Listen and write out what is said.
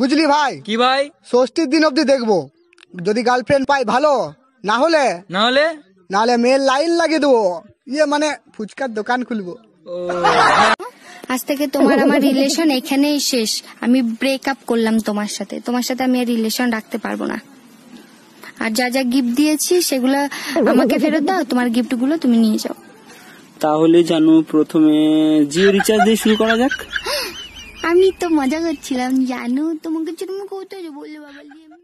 বুঝলি ভাই কি ভাই ষষ্ঠীর দিন অব্দি দেখবো যদি গার্লফ্রেন্ড পাই ভালো না হলে না হলে নাহলে মেয়ের লাইন লাগিয়ে দেবো ইয়ে মানে ফুচকার দোকান খুলবো আজ থেকে তোমার আমার রিলেশন এখানেই শেষ আমি ব্রেক আপ করলাম তোমার সাথে তোমার সাথে আমি রিলেশন রাখতে পারবো না আর যা যা গিফট দিয়েছি সেগুলো আমাকে ফেরত দাও তোমার গিফটগুলো তুমি নিয়ে যাও তাহলে জানো প্রথমে জিও রিচার্জ দিয়ে শুরু করা যাক আমি তো মজা করছিলাম জানো তোমাকে চুরমু করতে বললে বাবা